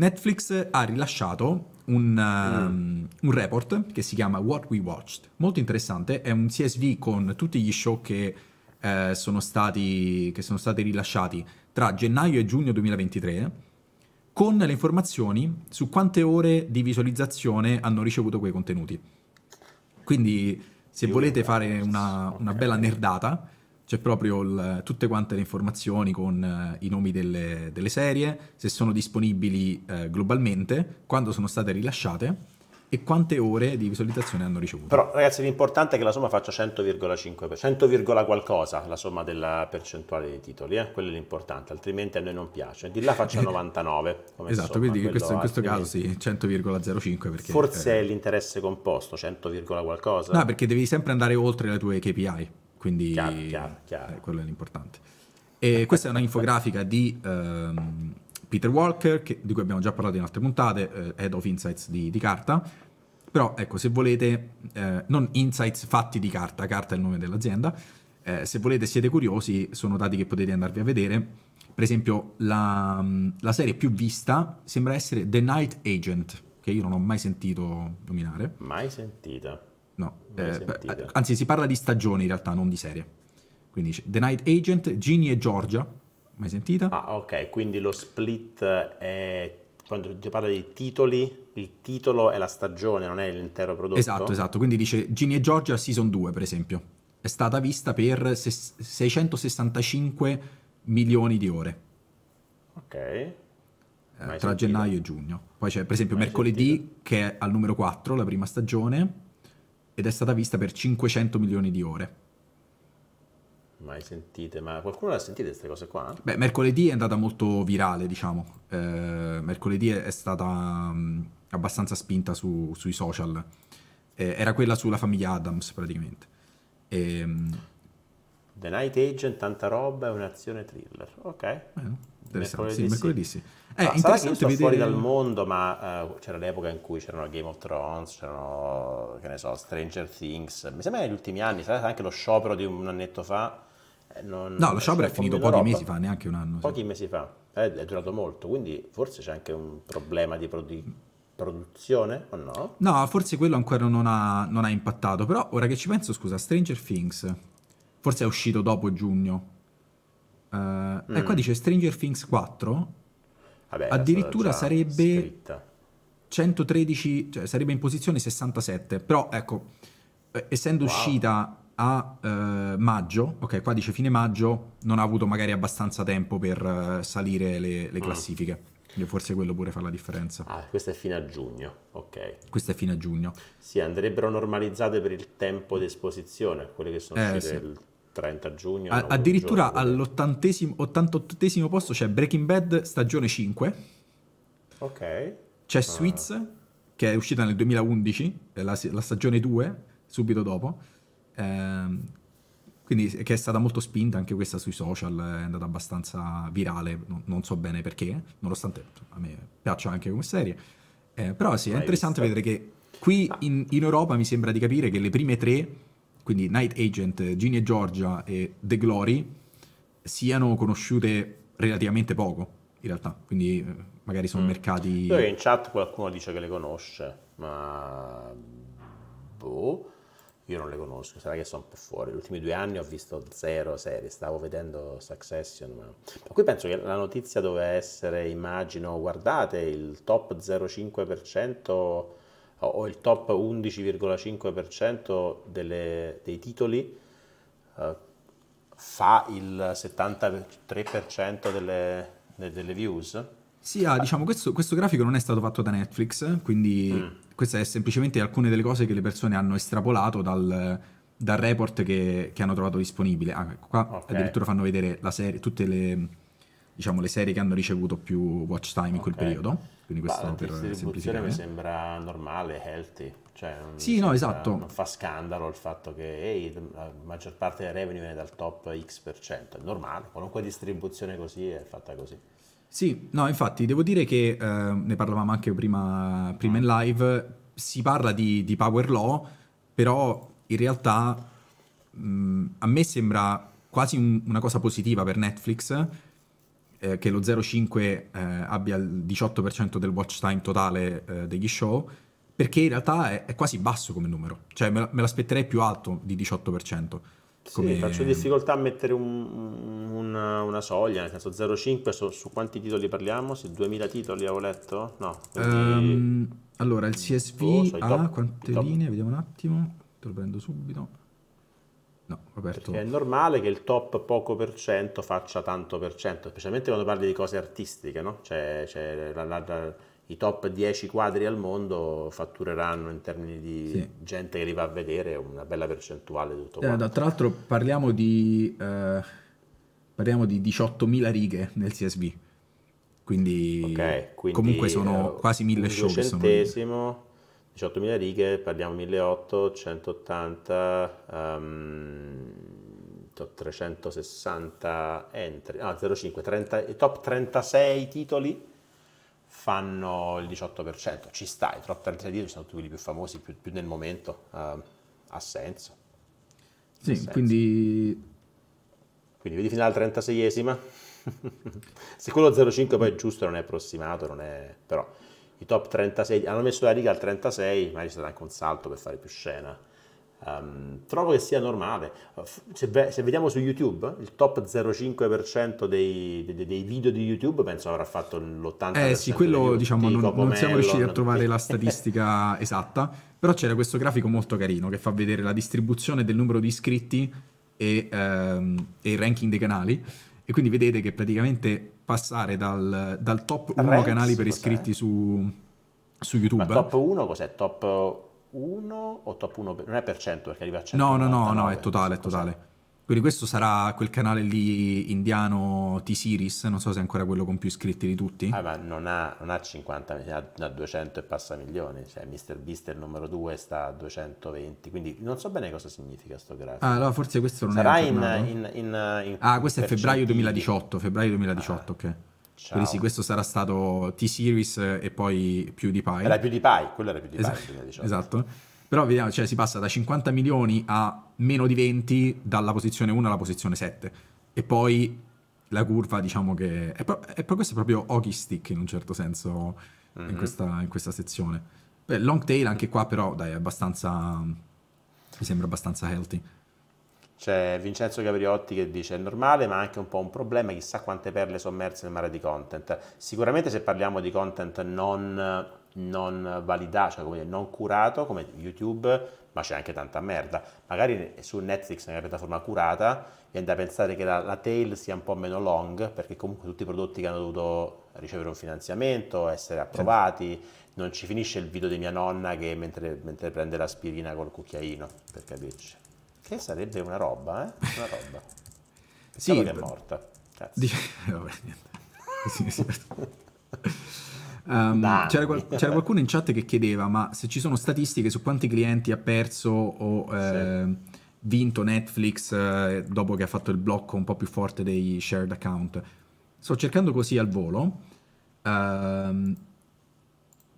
Netflix ha rilasciato un, um, un, report che si chiama What We Watched, molto interessante, è un CSV con tutti gli show che, eh, sono, stati, che sono stati rilasciati tra gennaio e giugno 2023 con le informazioni su quante ore di visualizzazione hanno ricevuto quei contenuti. Quindi se volete fare una, una bella nerdata, c'è proprio il, tutte quante le informazioni con eh, i nomi delle, delle, serie, se sono disponibili eh, globalmente, quando sono state rilasciate e quante ore di visualizzazione hanno ricevuto. Però ragazzi l'importante è che la somma faccia 100,5, 100, qualcosa la somma della percentuale dei titoli, eh? quello è l'importante, altrimenti a noi non piace. Di là faccia 99. Come esatto, somma, quindi questo, in questo caso sì, 100,05 perché... Forse eh, l'interesse composto, 100, qualcosa. No, perché devi sempre andare oltre le tue KPI. Quindi chiaro, chiaro, chiaro. Eh, quello è l'importante. E questa è una infografica di ehm, Peter Walker, che, di cui abbiamo già parlato in altre puntate, eh, Head of Insights di, di carta. Però ecco, se volete, eh, non insights fatti di carta, carta è il nome dell'azienda, eh, se volete siete curiosi, sono dati che potete andarvi a vedere. Per esempio, la, mm, la, serie più vista sembra essere The Night Agent, che io non ho mai sentito nominare. Mai sentita. No. Eh, eh, anzi, si parla di stagione in realtà, non di serie. Quindi The Night Agent, Genie e Giorgia. Mai sentita? Ah, ok. Quindi lo split è quando si parla di titoli, il titolo è la stagione, non è l'intero prodotto. Esatto, esatto. Quindi dice Ginny e Giorgia Season 2, per esempio. È stata vista per 665 milioni di ore. Ok. Eh, tra sentito. gennaio e giugno. Poi c'è, per esempio, Mai mercoledì, sentito. che è al numero 4, la prima stagione, ed è stata vista per 500 milioni di ore. Mai sentite, ma qualcuno l'ha sentita queste cose qua? Beh, mercoledì è andata molto virale, diciamo. Eh, mercoledì è stata um, abbastanza spinta su, sui social. Eh, era quella sulla famiglia Adams, praticamente. E, um, The Night Agent, tanta roba, è un'azione thriller. Ok. Eh, mercoledì sì, mercoledì sì. Eh, ah, sarà che io sto vedere... fuori dal mondo, ma uh, c'era l'epoca in cui c'erano Game of Thrones, c'erano, che ne so, Stranger Things. Mi sembra negli ultimi anni, sarà anche lo sciopero di un annetto fa. Eh, non, no, lo sciopero è finito pochi roba. mesi fa, neanche un anno. Pochi sì. mesi fa, è, eh, è durato molto, quindi forse c'è anche un problema di, produ- produzione o no? No, forse quello ancora non ha, non ha, impattato, però ora che ci penso, scusa, Stranger Things Forse è uscito dopo giugno. Uh, mm. E qua mm. dice Stranger Things 4. Vabbè, addirittura sarebbe scritta. 113, cioè sarebbe in posizione 67. Però ecco, eh, essendo wow. uscita a eh, maggio, ok, qua dice fine maggio, non ha avuto magari abbastanza tempo per uh, salire le, le mm. classifiche. Mm. Quindi forse quello pure fa la differenza. Ah, questa è fino a giugno, ok. Questa è fino a giugno. Sì, andrebbero normalizzate per il tempo di esposizione, quelle che sono eh, sì. il 30 giugno. A- addirittura all'88 posto c'è Breaking Bad stagione 5. Ok. C'è ah. Suits, che è uscita nel 2011, la, la stagione 2, subito dopo. Ehm, quindi che è stata molto spinta anche questa sui social, è andata abbastanza virale, non, non so bene perché, nonostante a me piaccia anche come serie. Eh, però sì, è interessante vedere che qui ah. in, in Europa mi sembra di capire che le prime tre quindi Night Agent, Ginny e Georgia e The Glory siano conosciute relativamente poco in realtà, quindi eh, magari sono mm. mercati... Poi in chat qualcuno dice che le conosce, ma... Boh, io non le conosco, sarà che sono un po' fuori. Gli ultimi due anni ho visto zero serie, stavo vedendo Succession, ma... ma qui penso che la notizia doveva essere, immagino, guardate, il top 0,5% o il top 11,5% delle, dei titoli eh, fa il 73% delle, delle, views. Sì, ah, diciamo, questo, questo, grafico non è stato fatto da Netflix, quindi mm. queste è semplicemente alcune delle cose che le persone hanno estrapolato dal, dal report che, che, hanno trovato disponibile. Ah, qua okay. addirittura fanno vedere la serie, tutte le, diciamo, le serie che hanno ricevuto più watch time in quel okay. periodo. Quindi questo bah, per semplificare. mi sembra normale, healthy. Cioè, sì, sembra, no, esatto. Non fa scandalo il fatto che hey, la maggior parte del revenue viene dal top X%. È normale, qualunque distribuzione così è fatta così. Sì, no, infatti devo dire che eh, ne parlavamo anche prima, prima mm. in live, si parla di, di, power law, però in realtà mh, a me sembra quasi un, una cosa positiva per Netflix, eh, che lo 0,5 eh, abbia il 18% del watch time totale eh, degli show, perché in realtà è, è, quasi basso come numero, cioè me, me l'aspetterei più alto di 18%. Come... Sì, faccio difficoltà a mettere un, una, una, soglia, nel senso 0,5 su, su, quanti titoli parliamo? Se 2000 titoli avevo letto? No. Quindi... Um, allora, il CSV oh, ha top, quante top. linee? Vediamo un attimo, te lo prendo subito. No, Roberto. Perché è normale che il top poco per cento faccia tanto per cento, specialmente quando parli di cose artistiche, no? Cioè, cioè la, la, la, i top 10 quadri al mondo fattureranno in termini di sì. gente che li va a vedere una bella percentuale di tutto eh, quanto. tra l'altro parliamo di, eh, parliamo di 18.000 righe nel CSV, quindi, okay, quindi comunque sono eh, quasi 1000 show. Un centesimo 18.000 righe, parliamo 1.800, 180, um, 360 entry, no, 0,5, 30, i top 36 titoli fanno il 18%, ci sta, i top 36 titoli sono tutti quelli più famosi, più, più nel momento, um, ha senso. Sì, senso. quindi... Quindi vedi fino alla 36esima, se quello 0,5 poi è giusto, non è approssimato, non è... però i top 36, hanno messo la riga al 36, magari sarà anche un salto per fare più scena. Um, trovo che sia normale. Se, se, vediamo su YouTube, il top 0,5% dei, dei, dei, video di YouTube penso avrà fatto l'80%. Eh sì, quello diciamo non, non, siamo riusciti a trovare la statistica esatta, però c'era questo grafico molto carino che fa vedere la distribuzione del numero di iscritti e, ehm, e il ranking dei canali e quindi vedete che praticamente passare dal, dal top 1 Rex, canali per iscritti su, su, YouTube. Ma top 1 cos'è? Top 1 o top 1? Per... Non è per cento perché arriva a 100. No, no, no, no, è totale, è totale. Quindi questo sarà quel canale lì indiano T-Series, non so se è ancora quello con più iscritti di tutti. Ah, ma non ha, non ha 50 milioni, ha 200 e passa milioni, cioè Mr. Beast il numero 2 sta a 220, quindi non so bene cosa significa sto grafico. Ah, allora forse questo non sarà è in, in, in, in, Ah, questo è febbraio 2018, febbraio 2018, ah. ok. Ciao. Quindi sì, questo sarà stato T-Series e poi PewDiePie. Era PewDiePie, quello era PewDiePie. Esatto. 2018. esatto. Però vediamo, cioè si passa da 50 milioni a meno di 20 dalla posizione 1 alla posizione 7. E poi la curva, diciamo che... È pro- è questo è proprio hockey stick in un certo senso mm-hmm. in, mhm. questa, in, questa, sezione. Beh, long tail anche qua però, dai, è abbastanza... mi sembra abbastanza healthy. C'è Vincenzo Gabriotti che dice è normale ma anche un po' un problema, chissà quante perle sommerse nel mare di content. Sicuramente se parliamo di content non, non validato, cioè non curato come YouTube, ma c'è anche tanta merda. Magari su Netflix, nella piattaforma curata, viene da pensare che la, la, tail sia un po' meno long, perché comunque tutti i prodotti che hanno dovuto ricevere un finanziamento, essere approvati, non ci finisce il video di mia nonna che mentre, mentre prende l'aspirina col cucchiaino, per capirci. Che sarebbe una roba, eh? Una roba. sì, che è morta. Cazzo. Di... Vabbè, niente. sì, sì. Certo. Um, c'era, qual- c'era, qualcuno in chat che chiedeva, ma se ci sono statistiche su quanti clienti ha perso o eh, sì. vinto Netflix eh, dopo che ha fatto il blocco un po' più forte dei shared account. Sto cercando così al volo. Um,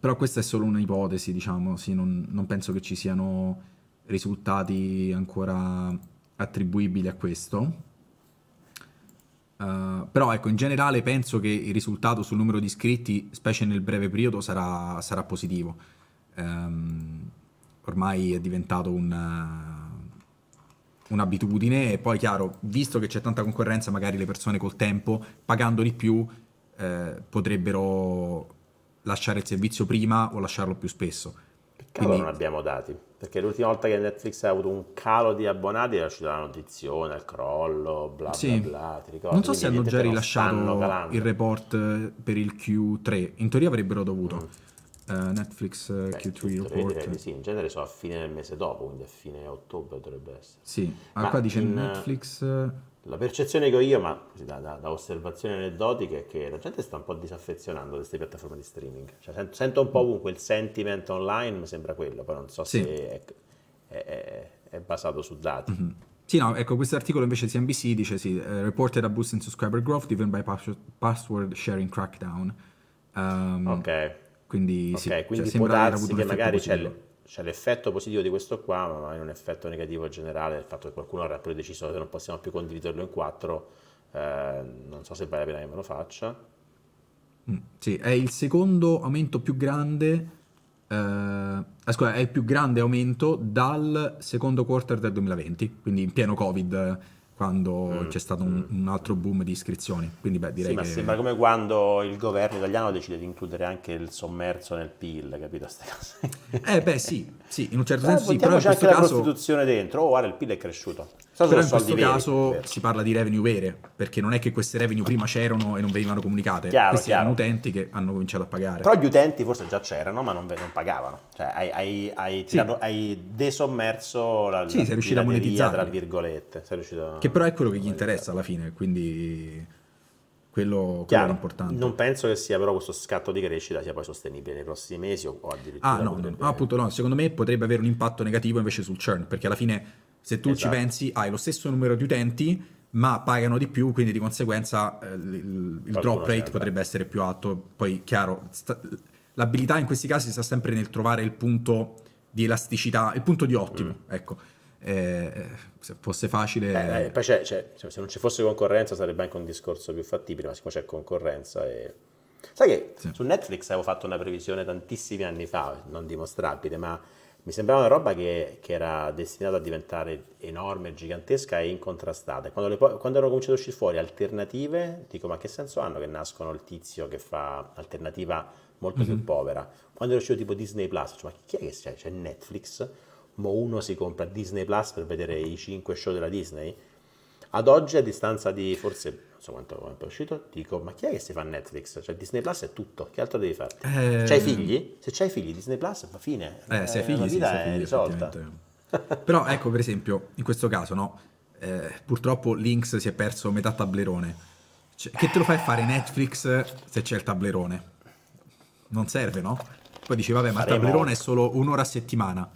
però questa è solo un'ipotesi, diciamo, sì, non, non, penso che ci siano risultati ancora attribuibili a questo. Eh, però ecco, in generale penso che il risultato sul numero di iscritti, specie nel breve periodo, sarà, sarà positivo. Um, ormai è diventato un, uh, un'abitudine e poi chiaro, visto che c'è tanta concorrenza, magari le persone col tempo, pagando di più, eh, potrebbero lasciare il servizio prima o lasciarlo più spesso Cavolo Quindi... non abbiamo dati, perché l'ultima volta che Netflix ha avuto un calo di abbonati era uscita la notizione, il crollo, bla sì. bla bla, ti ricordi? Non so Quindi se hanno già rilasciato il report per il Q3, in teoria avrebbero dovuto. Mm. Uh, Netflix eh, Beh, Q3 report. Di sì, in genere sono a fine del mese dopo, quindi a fine ottobre dovrebbe essere. Sì, ah, ma qua dice in, Netflix. Eh, la percezione che ho io, ma da, da, da, osservazioni aneddotiche, è che la gente sta un po' disaffezionando queste piattaforme di streaming. Cioè, sento, sento, un po' mm. ovunque il sentiment online, mi sembra quello, poi non so sì. se è, è, è, è, basato su dati. Mm-hmm. Sì, no, ecco, questo articolo invece di CNBC dice sì, reported a boost in subscriber growth driven by password sharing crackdown. Um, ok. Quindi, okay, quindi cioè, può darsi che magari c'è, l'effetto positivo di questo qua, ma è un effetto negativo generale il fatto che qualcuno avrà pure deciso che non possiamo più condividerlo in quattro, eh, non so se vale la pena che me lo faccia. Mm, sì, è il secondo aumento più grande eh, eh, scusa, è il più grande aumento dal secondo quarter del 2020, quindi in pieno Covid quando mm. c'è stato un, mm. un, altro boom di iscrizioni. Quindi beh, direi sì, che... sembra come quando il governo italiano decide di includere anche il sommerso nel PIL, capito? Eh beh sì, sì in un certo eh, senso sì, però in questo la caso... la Costituzione dentro, oh guarda il PIL è cresciuto. Però in questo caso vero. si parla di revenue vere, perché non è che queste revenue prima c'erano e non venivano comunicate. Chiaro, Questi chiaro. erano utenti che hanno cominciato a pagare. Però gli utenti forse già c'erano, ma non, non pagavano. Cioè hai, hai, hai, sì. tirato, hai desommerso la Sì, la, sei riuscito a monetizzare. Tra virgolette. A... Che però è quello che gli interessa alla fine, quindi quello, quello era importante. Non penso che sia però questo scatto di crescita sia poi sostenibile nei prossimi mesi o, o addirittura... Ah no, potrebbe... no, ah, appunto no, secondo me potrebbe avere un impatto negativo invece sul churn, perché alla fine se tu esatto. ci pensi, hai lo stesso numero di utenti, ma pagano di più, quindi di conseguenza eh, il, il drop rate potrebbe essere più alto. Poi, chiaro, sta, l'abilità in questi casi sta sempre nel trovare il punto di elasticità, il punto di ottimo, mm. ecco. Eh, eh se fosse facile... Eh, eh poi c'è, c'è, cioè, se non ci fosse concorrenza sarebbe anche un discorso più fattibile, ma siccome c'è concorrenza... E... Sai che sì. su Netflix avevo fatto una previsione tantissimi anni fa, non dimostrabile, ma mi sembrava una roba che, che, era destinata a diventare enorme, gigantesca e incontrastata. Quando, le, quando hanno cominciato a uscire fuori alternative, dico ma che senso hanno che nascono il tizio che fa alternativa molto mm-hmm. più mhm. povera? Quando è uscito tipo Disney Plus, cioè, ma chi è che c'è? C'è Netflix? Mo uno si compra Disney Plus per vedere i 5 show della Disney? Ad oggi, a distanza di forse non so quanto, è uscito, dico, ma chi è che si fa Netflix? Cioè Disney Plus è tutto, che altro devi fare? Eh... C'hai figli? Se c'hai figli Disney Plus va fine. Eh, se hai figli, la vita sì, è figli, risolta. Però ecco, per esempio, in questo caso, no? Eh, purtroppo Lynx si è perso metà tablerone. Cioè, che te lo fai fare Netflix se c'è il tablerone? Non serve, no? Poi dici, vabbè, ma Faremo... il tablerone è solo un'ora a settimana.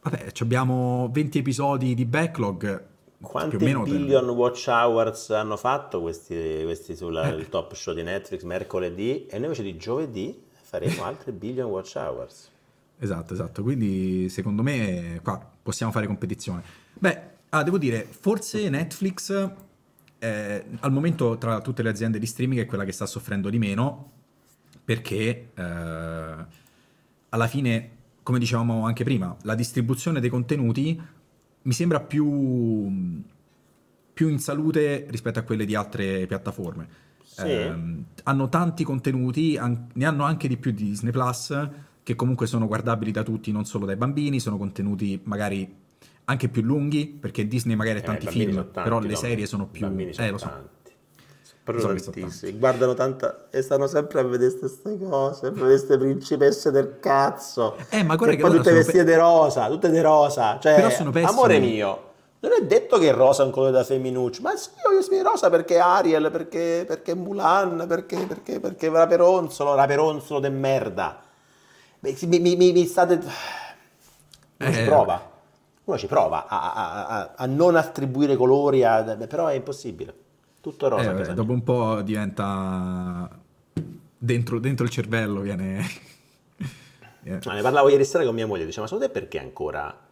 Vabbè, abbiamo 20 episodi di backlog quanti billion del... watch hours hanno fatto questi, questi sul eh. top show di Netflix mercoledì e noi invece di giovedì faremo altri billion watch hours. Esatto, esatto, quindi secondo me qua possiamo fare competizione. Beh, ah, devo dire, forse Netflix eh, al momento tra tutte le aziende di streaming è quella che sta soffrendo di meno perché eh, alla fine, come dicevamo anche prima, la distribuzione dei contenuti mi sembra più, più in salute rispetto a quelle di altre piattaforme. Sì. Eh, hanno tanti contenuti, an- ne hanno anche di più di Disney Plus, che comunque sono guardabili da tutti, non solo dai bambini, sono contenuti magari anche più lunghi, perché Disney magari ha eh, tanti eh, film, però le serie sono più... Eh, lo so. Proprio tantissimi. Guardano tanta e stanno sempre a vedere queste cose, a vedere queste principesse del cazzo. Eh, ma guarda che, che poi tutte vestite pe... di rosa, tutte di rosa. Cioè, Però sono pessime. Amore mio, non è detto che rosa è un colore da femminuccio, ma sì, io sono rosa perché Ariel, perché, perché Mulan, perché, perché, perché Raperonzolo, Raperonzolo de merda. Mi, mi, mi, state... Uno eh, ci prova, uno ci prova a, a, a, a non attribuire colori, però è impossibile tutto rosa. Eh, dopo un po' diventa dentro, dentro il cervello, viene... yeah. ne parlavo ieri sera con mia moglie, diceva, ma secondo te perché ancora...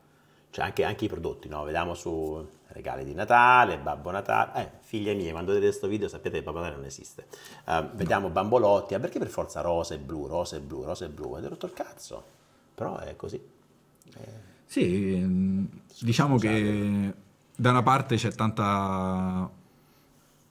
Cioè anche, anche i prodotti, no? Vediamo su regali di Natale, Babbo Natale, eh, figlie mie, quando vedete questo video sapete che Babbo Natale non esiste. Uh, vediamo bambolotti, ah, perché per forza rosa e blu, rosa e blu, rosa e blu? Avete rotto il cazzo, però è così. Eh, sì, ehm, diciamo scusate. che da una parte c'è tanta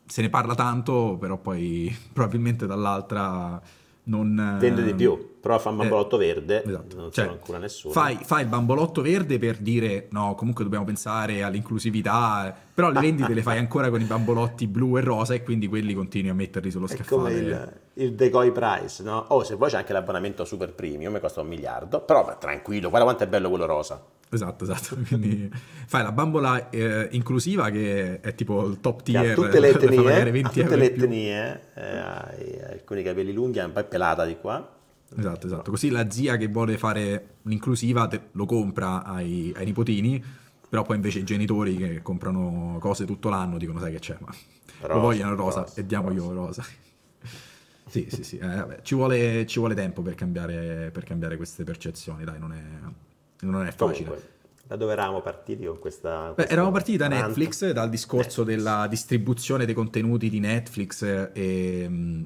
se ne parla tanto, però poi probabilmente dall'altra non... Vende di eh, più però fa fare un eh, bambolotto eh, verde, esatto. non cioè, ancora nessuno. Fai, fai, il bambolotto verde per dire no, comunque dobbiamo pensare all'inclusività, però le vendite le fai ancora con i bambolotti blu e rosa e quindi quelli continui a metterli sullo scaffale. È come il, il decoy price, no? Oh, se vuoi c'è anche l'abbonamento super premium, mi costa un miliardo, però ma, tranquillo, guarda quanto è bello quello rosa. Esatto, esatto. Quindi fai la bambola eh, inclusiva che è tipo il top tier. Che tutte le etnie, a tutte le etnie eh, alcuni capelli lunghi, è un po' pelata di qua Esatto, esatto. Così la zia che vuole fare l'inclusiva te- lo compra ai, ai nipotini, però poi invece i genitori che comprano cose tutto l'anno dicono sai che c'è, ma rosa, lo vogliono rosa, rosa e diamoglielo rosa. rosa. sì, sì, sì. Eh, vabbè, ci, vuole, ci, vuole, tempo per cambiare, per cambiare, queste percezioni, dai, non è, non è facile. Comunque. Da dove eravamo partiti con questa... Beh, eravamo partiti da Netflix, dal discorso Netflix. della distribuzione dei contenuti di Netflix e, mm,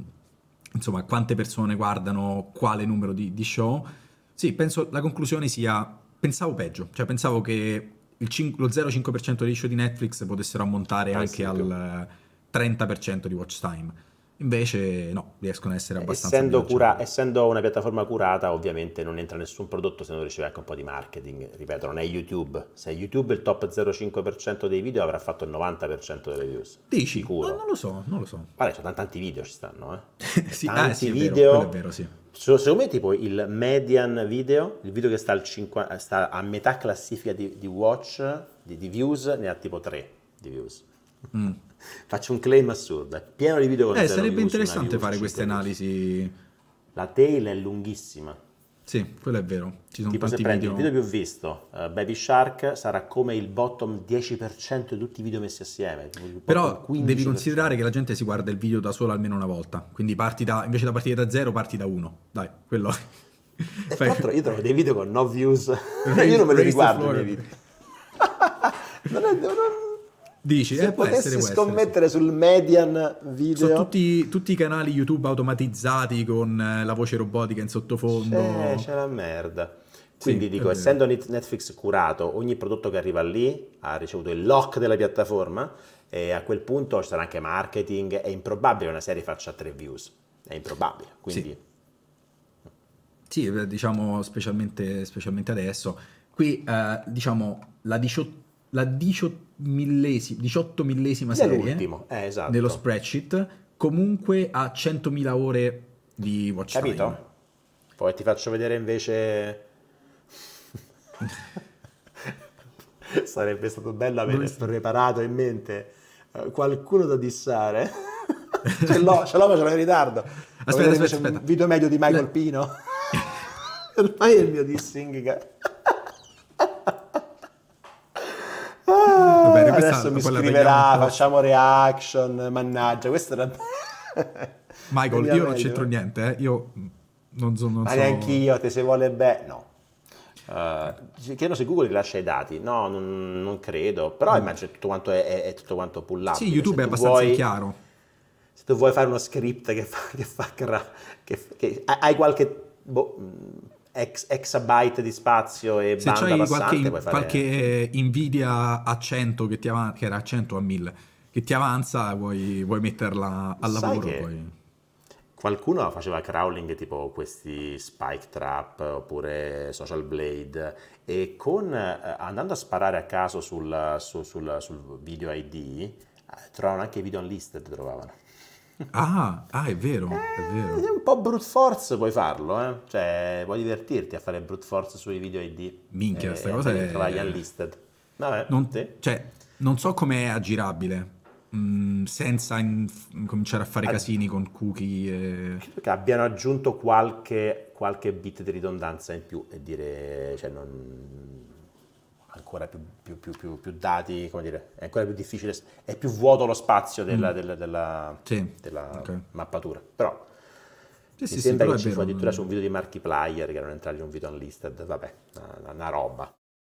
insomma, quante persone guardano quale numero di, di, show. Sì, penso la conclusione sia, pensavo peggio, cioè pensavo che 5, lo 0,5% dei show di Netflix potessero ammontare ah, anche sì, al 30% di watch time. Invece no, riescono a essere eh, abbastanza... Essendo, cura- essendo, una piattaforma curata ovviamente non entra nessun prodotto se non riceve anche un po' di marketing, ripeto, non è YouTube. Se YouTube il top 0,5% dei video avrà fatto il 90% delle views. Dici? No, non lo so, non lo so. Vale, ci sono tanti video ci stanno, eh? sì, tanti ah, sì, video... È vero, è vero, sì. Secondo me tipo il median video, il video che sta, al 50, sta a metà classifica di, di watch, di, di, views, ne ha tipo 3 di views. Mm. Faccio un claim assurdo, è pieno di video con Eh, sarebbe interessante fare queste analisi. La tail è lunghissima. Sì, quello è vero. Ci sono tipo tanti se video. Il video più visto, uh, Baby Shark, sarà come il bottom 10% di tutti i video messi assieme. Però devi considerare che la gente si guarda il video da solo almeno una volta. Quindi parti da, invece da partire da zero, parti da uno. Dai, quello. E tra l'altro io trovo dei video con no views. Raise, io non me li riguardo. non è, non, Dici, se eh, potessi scommettere essere, scommettere sul median video sono tutti, tutti, i canali YouTube automatizzati con eh, la voce robotica in sottofondo c'è, c'è la merda quindi sì, dico, essendo Netflix curato, ogni prodotto che arriva lì ha ricevuto il lock della piattaforma e a quel punto ci sarà anche marketing, è improbabile che una serie faccia tre views, è improbabile, quindi... Sì, sì eh, diciamo specialmente, specialmente, adesso. Qui eh, diciamo la, diciot- la millesima, 18 millesima serie eh, esatto. nello spreadsheet, comunque a 100.000 ore di watch Capito? time. Capito? Poi ti faccio vedere invece... Sarebbe stato bello avere Dove... preparato in mente eh, qualcuno da dissare. ce l'ho, ce l'ho, ma ce l'ho in ritardo. Aspetta, aspetta, aspetta. Un video medio di Michael Le... Pino. Ormai è il mio dissing. adesso mi scriverà, facciamo reaction, mannaggia, questo era... Michael, io non c'entro niente, eh. io non so... Non Ma so... neanche io, te se vuole bene, no. Uh, eh, chiedo se Google rilascia i dati, no, non, non credo, però mm. immagino tutto quanto è, è, è tutto quanto pullato. Sì, cioè, YouTube è abbastanza vuoi... chiaro. Se tu vuoi fare uno script che fa, che fa, che, che hai qualche boh, ex, exabyte di spazio e Se banda passante qualche, qualche eh, Nvidia a 100 che, ti avanza, che era a 100 o a 1000 che ti avanza vuoi, vuoi metterla al Sai lavoro poi qualcuno faceva crawling tipo questi Spike Trap oppure Social Blade e con, eh, andando a sparare a caso sul, sul, sul video ID eh, trovavano anche i video unlisted trovavano Ah, ah è vero, è eh, vero. Eh, un po' brute force puoi farlo, eh? Cioè, puoi divertirti a fare brute force sui video ID. Minchia, eh, questa eh, cosa è... Tra unlisted. Vabbè, non, sì. Cioè, non so com'è aggirabile. Mm, senza in, cominciare a fare Ag- casini con cookie. E... che abbiano aggiunto qualche, qualche bit di ridondanza in più e dire, cioè non, ancora più, più, più, più, dati, come dire, è ancora più difficile, è più vuoto lo spazio della, mm. della, della, sì. della okay. mappatura. Però sì, mi sì, sembra sì, che ci fu addirittura su un video di Markiplier che non entrare in un video unlisted, vabbè, una, una roba.